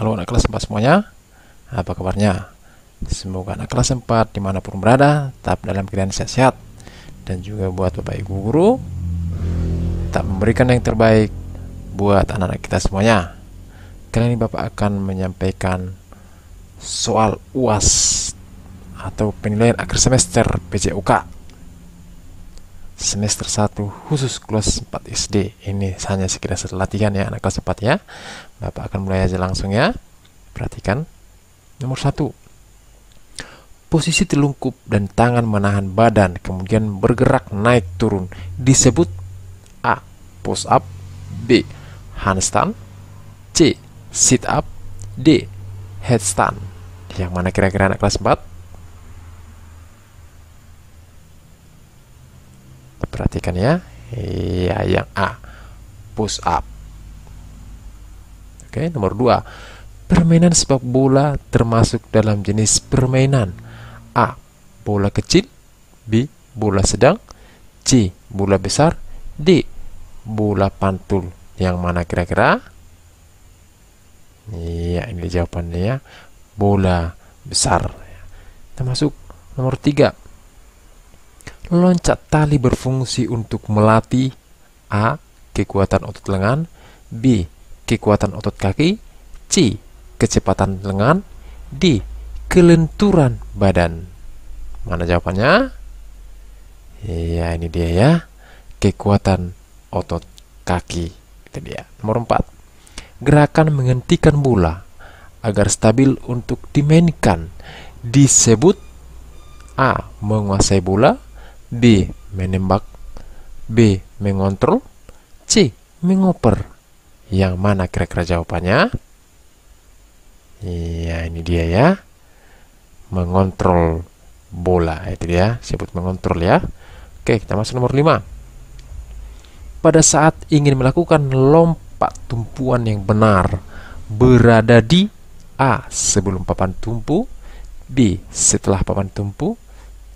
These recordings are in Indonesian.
Halo anak kelas 4 semuanya, apa kabarnya? Semoga anak kelas 4 dimanapun berada tetap dalam keadaan sehat-sehat dan juga buat bapak ibu guru tetap memberikan yang terbaik buat anak-anak kita semuanya. Kali ini bapak akan menyampaikan soal UAS atau penilaian akhir semester PJUK semester 1 khusus kelas 4 SD ini hanya sekedar latihan ya anak kelas 4 ya Bapak akan mulai aja langsung ya perhatikan nomor 1 posisi telungkup dan tangan menahan badan kemudian bergerak naik turun disebut A push up B handstand C sit up D headstand yang mana kira-kira anak kelas 4 perhatikan ya iya yang A push up oke nomor 2 permainan sepak bola termasuk dalam jenis permainan A bola kecil B bola sedang C bola besar D bola pantul yang mana kira-kira iya ini jawabannya ya bola besar termasuk nomor 3 Loncat tali berfungsi untuk melatih A. Kekuatan otot lengan B. Kekuatan otot kaki C. Kecepatan lengan D. Kelenturan badan Mana jawabannya? Iya, ini dia ya. Kekuatan otot kaki. Itu dia. Nomor 4. Gerakan menghentikan bola agar stabil untuk dimainkan disebut A. Menguasai bola B. Menembak B. Mengontrol C. Mengoper Yang mana kira-kira jawabannya? Iya, ini dia ya Mengontrol bola Itu dia, sebut mengontrol ya Oke, kita masuk nomor 5 Pada saat ingin melakukan lompat tumpuan yang benar Berada di A. Sebelum papan tumpu B. Setelah papan tumpu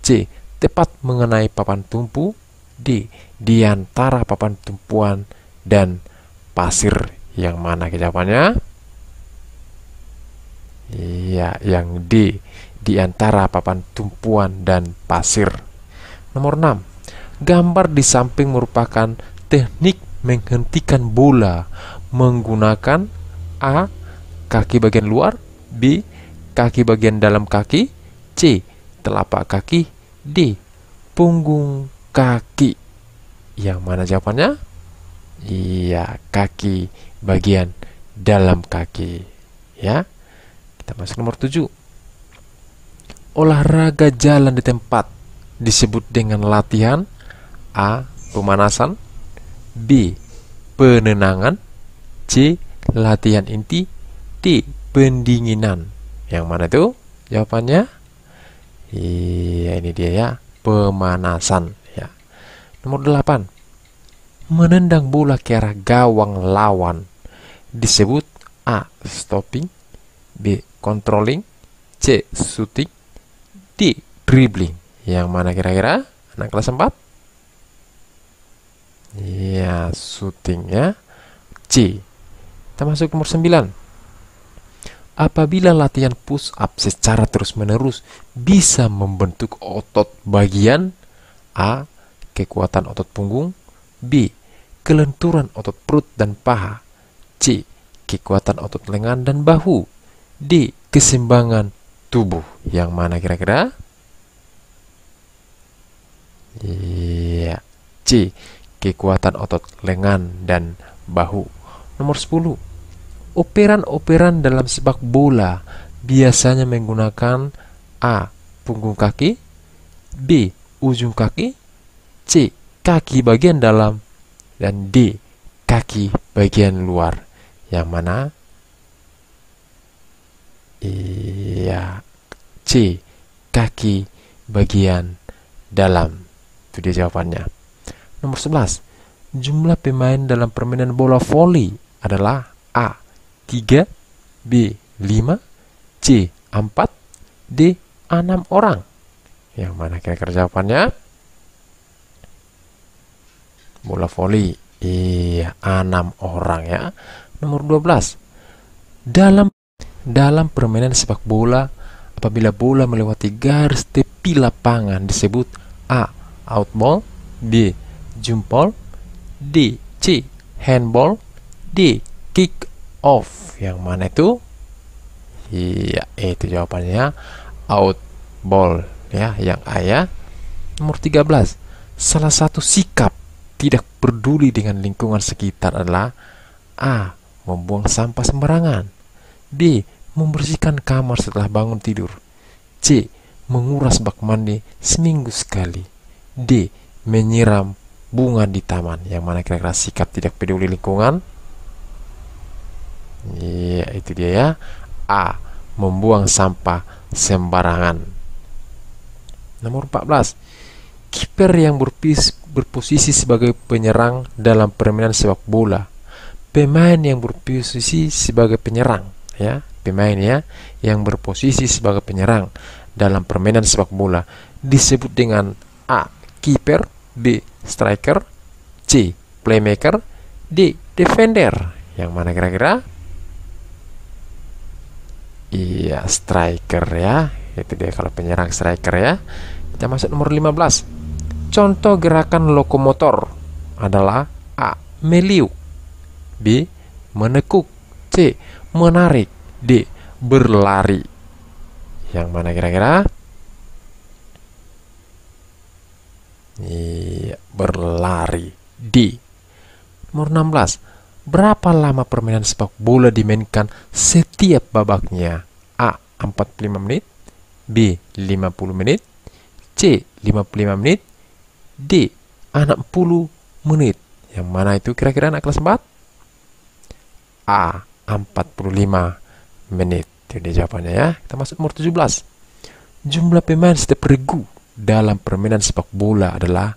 C tepat mengenai papan tumpu. D. Di antara papan tumpuan dan pasir yang mana jawabannya? Iya, yang D. Di antara papan tumpuan dan pasir. Nomor 6. Gambar di samping merupakan teknik menghentikan bola menggunakan A. Kaki bagian luar B. Kaki bagian dalam kaki C. Telapak kaki D. punggung kaki. Yang mana jawabannya? Iya, kaki bagian dalam kaki. Ya. Kita masuk nomor 7. Olahraga jalan di tempat disebut dengan latihan A. pemanasan B. penenangan C. latihan inti D. pendinginan. Yang mana itu? Jawabannya Iya, ini dia ya, pemanasan ya. Nomor 8. Menendang bola ke arah gawang lawan disebut A. stopping, B. controlling, C. shooting, D. dribbling. Yang mana kira-kira? Anak kelas 4? ya shooting ya. C. Kita masuk nomor 9 Apabila latihan push up secara terus-menerus bisa membentuk otot bagian A. Kekuatan otot punggung B. Kelenturan otot perut dan paha C. Kekuatan otot lengan dan bahu D. Keseimbangan tubuh Yang mana kira-kira? Iya C. Kekuatan otot lengan dan bahu Nomor 10 Operan-operan dalam sepak bola biasanya menggunakan A. Punggung kaki B. Ujung kaki C. Kaki bagian dalam dan D. Kaki bagian luar yang mana iya C kaki bagian dalam itu dia jawabannya nomor 11 jumlah pemain dalam permainan bola voli adalah A 3, B 5, C 4, D 6 orang. Yang mana kira-kira jawabannya? Bola voli. Iya, 6 orang ya. Nomor 12. Dalam dalam permainan sepak bola, apabila bola melewati garis tepi lapangan disebut A. Outball B. Jump ball D. C. Handball D. Kick off yang mana itu iya itu jawabannya out ball ya yang A ya nomor 13 salah satu sikap tidak peduli dengan lingkungan sekitar adalah A membuang sampah sembarangan B membersihkan kamar setelah bangun tidur C menguras bak mandi seminggu sekali D menyiram bunga di taman yang mana kira-kira sikap tidak peduli lingkungan Iya, itu dia ya. A. Membuang sampah sembarangan. Nomor 14. Kiper yang berpis, berposisi sebagai penyerang dalam permainan sepak bola. Pemain yang berposisi sebagai penyerang, ya. Pemain ya yang berposisi sebagai penyerang dalam permainan sepak bola disebut dengan A. kiper, B. striker, C. playmaker, D. defender. Yang mana kira-kira? Iya, striker ya. Itu dia kalau penyerang striker ya. Kita masuk nomor 15. Contoh gerakan lokomotor adalah A. Meliuk B. Menekuk C. Menarik D. Berlari Yang mana kira-kira? Iya, berlari D. Nomor 16 Berapa lama permainan sepak bola dimainkan setiap babaknya? A. 45 menit B. 50 menit C. 55 menit D. 60 menit Yang mana itu kira-kira anak kelas 4? A. 45 menit Itu dia jawabannya ya Kita masuk nomor 17 Jumlah pemain setiap regu dalam permainan sepak bola adalah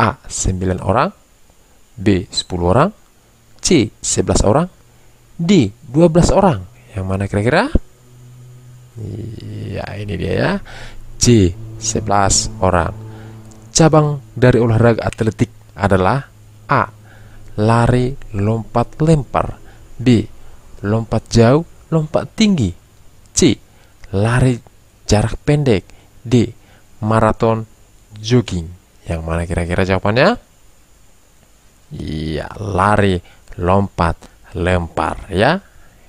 A. 9 orang B. 10 orang C 11 orang, D 12 orang. Yang mana kira-kira? Ya, ini dia ya. C 11 orang. Cabang dari olahraga atletik adalah A. Lari, lompat, lempar. B. Lompat jauh, lompat tinggi. C. Lari jarak pendek. D. Maraton, jogging. Yang mana kira-kira jawabannya? Iya, lari lompat, lempar ya.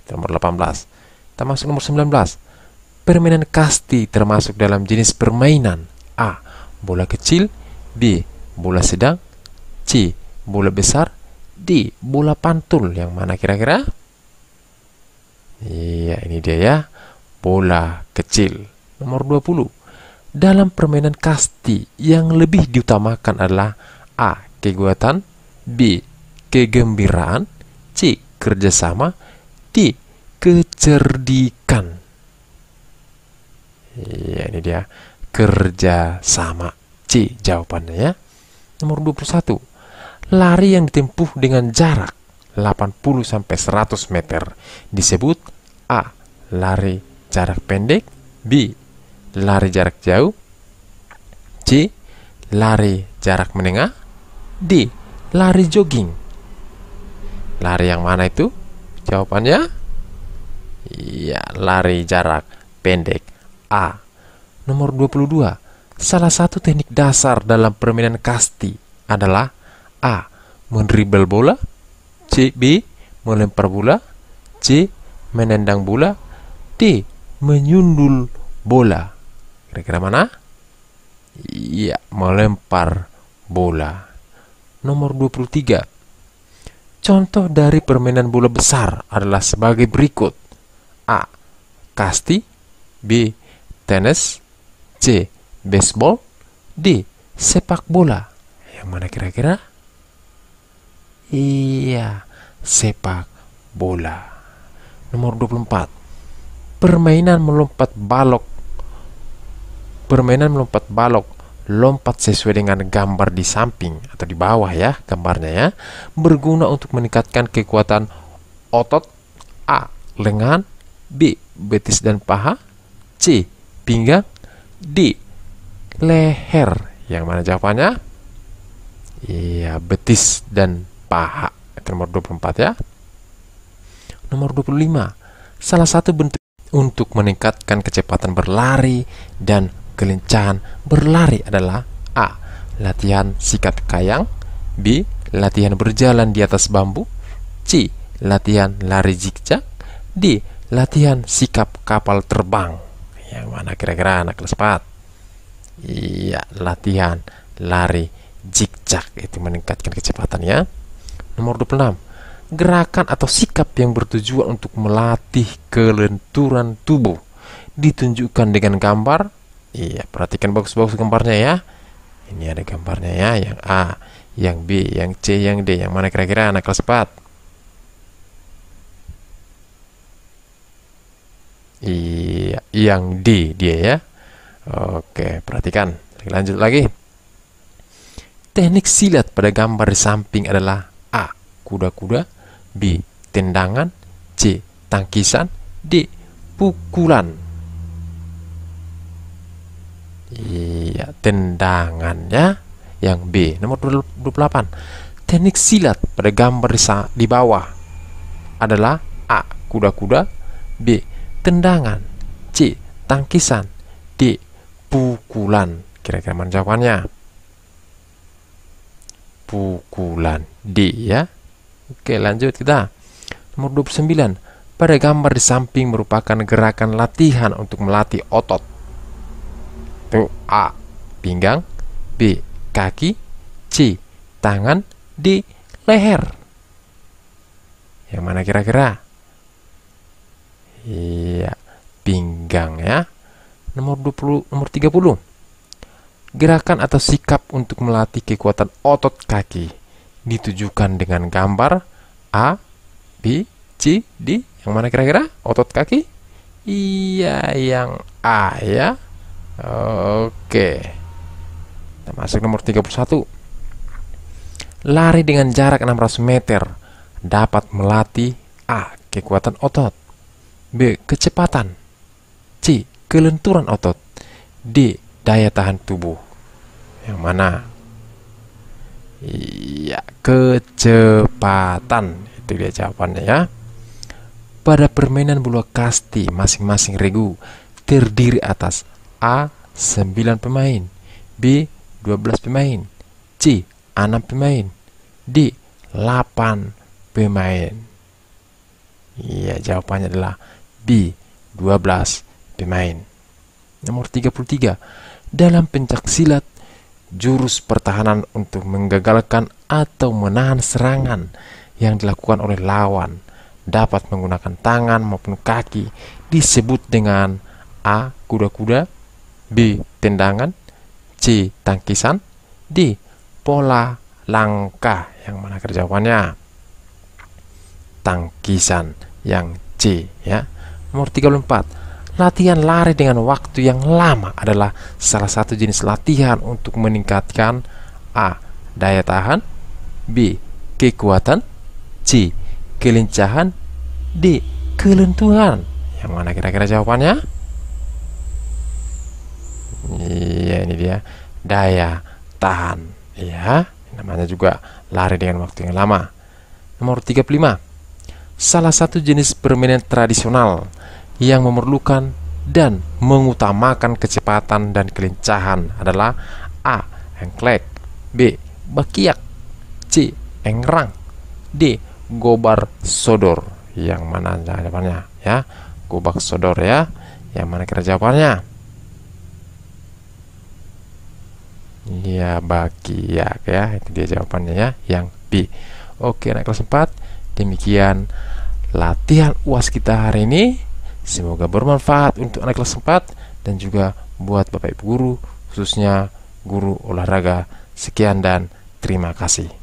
Itu nomor 18. Kita nomor 19. Permainan kasti termasuk dalam jenis permainan A. Bola kecil B. Bola sedang C. Bola besar D. Bola pantul Yang mana kira-kira? Iya ini dia ya Bola kecil Nomor 20 dalam permainan kasti yang lebih diutamakan adalah A. kekuatan, B kegembiraan, C. Kerjasama, D. Kecerdikan. Ya, ini dia kerjasama. C jawabannya ya. Nomor 21. Lari yang ditempuh dengan jarak 80 sampai 100 meter disebut A. Lari jarak pendek, B. Lari jarak jauh, C. Lari jarak menengah, D. Lari jogging. Lari yang mana itu? Jawabannya Iya, lari jarak pendek A. Nomor 22. Salah satu teknik dasar dalam permainan kasti adalah A. Mendribel bola C. B. Melempar bola C. Menendang bola D. Menyundul bola Kira-kira mana? Iya, melempar bola Nomor 23 Contoh dari permainan bola besar adalah sebagai berikut. A. Kasti B. Tenis C. Baseball D. Sepak bola Yang mana kira-kira? Iya, sepak bola Nomor 24 Permainan melompat balok Permainan melompat balok lompat sesuai dengan gambar di samping atau di bawah ya gambarnya ya berguna untuk meningkatkan kekuatan otot A lengan B betis dan paha C pinggang D leher yang mana jawabannya iya betis dan paha itu nomor 24 ya nomor 25 salah satu bentuk untuk meningkatkan kecepatan berlari dan kelincahan berlari adalah A. Latihan sikat kayang B. Latihan berjalan di atas bambu C. Latihan lari zigzag D. Latihan sikap kapal terbang Yang mana kira-kira anak kelas 4? Iya, latihan lari zigzag itu meningkatkan kecepatan ya Nomor 26 gerakan atau sikap yang bertujuan untuk melatih kelenturan tubuh ditunjukkan dengan gambar Iya, perhatikan box-box gambarnya ya. Ini ada gambarnya ya, yang A, yang B, yang C, yang D. Yang mana kira-kira anak kelas 4? Iya, yang D dia ya. Oke, perhatikan. Lanjut lagi. Teknik silat pada gambar di samping adalah A. Kuda-kuda B. Tendangan C. Tangkisan D. Pukulan Iya, tendangannya yang B. Nomor 28. Teknik silat pada gambar di bawah adalah A. Kuda-kuda B. Tendangan C. Tangkisan D. Pukulan Kira-kira mana jawabannya? Pukulan D ya Oke lanjut kita Nomor 29 Pada gambar di samping merupakan gerakan latihan untuk melatih otot yaitu A. Pinggang B. Kaki C. Tangan D. Leher Yang mana kira-kira? Iya, pinggang ya. Nomor 20, nomor 30. Gerakan atau sikap untuk melatih kekuatan otot kaki ditujukan dengan gambar A, B, C, D. Yang mana kira-kira? Otot kaki? Iya, yang A ya. Oke. Kita masuk nomor 31. Lari dengan jarak 600 meter dapat melatih A. kekuatan otot, B. kecepatan, C. kelenturan otot, D. daya tahan tubuh. Yang mana? Iya, kecepatan. Itu dia jawabannya ya. Pada permainan bulu kasti, masing-masing regu terdiri atas A 9 pemain, B 12 pemain, C 6 pemain, D 8 pemain. Iya, jawabannya adalah B 12 pemain. Nomor 33. Dalam pencak silat jurus pertahanan untuk menggagalkan atau menahan serangan yang dilakukan oleh lawan dapat menggunakan tangan maupun kaki disebut dengan A. Kuda-kuda B. Tendangan C. Tangkisan D. Pola langkah Yang mana jawabannya? Tangkisan yang C ya. Nomor 34 Latihan lari dengan waktu yang lama adalah salah satu jenis latihan untuk meningkatkan A. Daya tahan B. Kekuatan C. Kelincahan D. Kelentuhan Yang mana kira-kira jawabannya? ya daya tahan ya namanya juga lari dengan waktu yang lama nomor 35 salah satu jenis permainan tradisional yang memerlukan dan mengutamakan kecepatan dan kelincahan adalah A. Engklek B. Bakiak C. Engrang D. Gobar sodor yang mana jawabannya ya gobak sodor ya yang mana kira jawabannya Ya bakiak ya Itu dia jawabannya ya Yang B Oke naik kelas 4 Demikian latihan uas kita hari ini Semoga bermanfaat untuk anak kelas 4 Dan juga buat Bapak Ibu Guru Khususnya guru olahraga Sekian dan terima kasih